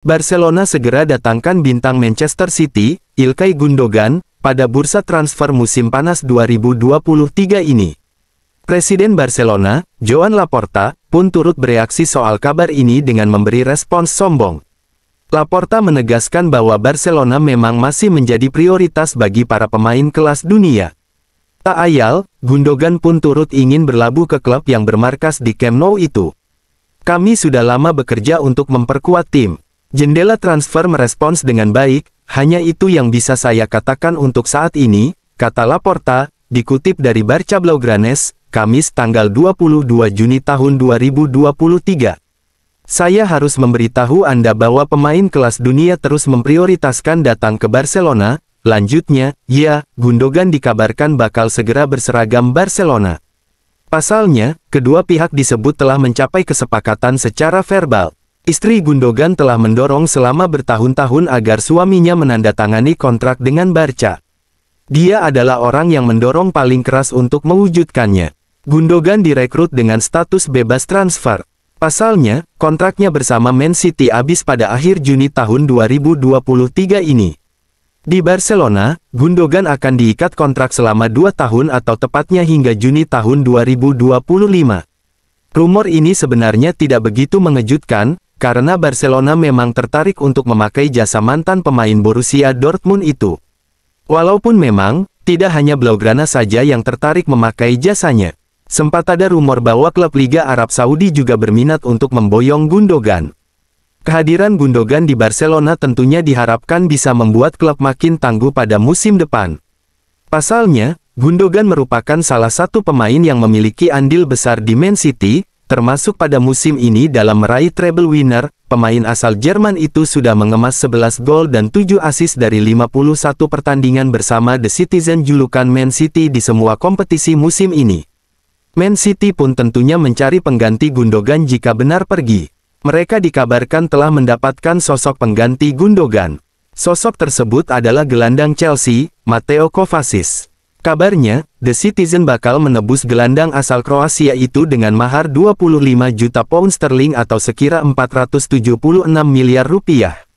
Barcelona segera datangkan bintang Manchester City, Ilkay Gundogan, pada bursa transfer musim panas 2023 ini. Presiden Barcelona, Joan Laporta, pun turut bereaksi soal kabar ini dengan memberi respons sombong. Laporta menegaskan bahwa Barcelona memang masih menjadi prioritas bagi para pemain kelas dunia. Tak ayal, Gundogan pun turut ingin berlabuh ke klub yang bermarkas di Camp Nou itu. Kami sudah lama bekerja untuk memperkuat tim. Jendela transfer merespons dengan baik, hanya itu yang bisa saya katakan untuk saat ini, kata Laporta, dikutip dari Barca Blaugranes, Kamis tanggal 22 Juni tahun 2023. Saya harus memberitahu Anda bahwa pemain kelas dunia terus memprioritaskan datang ke Barcelona, lanjutnya, ya, Gundogan dikabarkan bakal segera berseragam Barcelona. Pasalnya, kedua pihak disebut telah mencapai kesepakatan secara verbal. Istri Gundogan telah mendorong selama bertahun-tahun agar suaminya menandatangani kontrak dengan Barca. Dia adalah orang yang mendorong paling keras untuk mewujudkannya. Gundogan direkrut dengan status bebas transfer. Pasalnya, kontraknya bersama Man City habis pada akhir Juni tahun 2023 ini. Di Barcelona, Gundogan akan diikat kontrak selama dua tahun atau tepatnya hingga Juni tahun 2025. Rumor ini sebenarnya tidak begitu mengejutkan, karena Barcelona memang tertarik untuk memakai jasa mantan pemain Borussia Dortmund itu. Walaupun memang, tidak hanya Blaugrana saja yang tertarik memakai jasanya. Sempat ada rumor bahwa klub Liga Arab Saudi juga berminat untuk memboyong Gundogan. Kehadiran Gundogan di Barcelona tentunya diharapkan bisa membuat klub makin tangguh pada musim depan. Pasalnya, Gundogan merupakan salah satu pemain yang memiliki andil besar di Man City, termasuk pada musim ini dalam meraih treble winner, pemain asal Jerman itu sudah mengemas 11 gol dan 7 assist dari 51 pertandingan bersama The Citizen julukan Man City di semua kompetisi musim ini. Man City pun tentunya mencari pengganti Gundogan jika benar pergi. Mereka dikabarkan telah mendapatkan sosok pengganti Gundogan. Sosok tersebut adalah gelandang Chelsea, Matteo Kovacic. Kabarnya, The Citizen bakal menebus gelandang asal Kroasia itu dengan mahar 25 juta pound sterling atau sekira 476 miliar rupiah.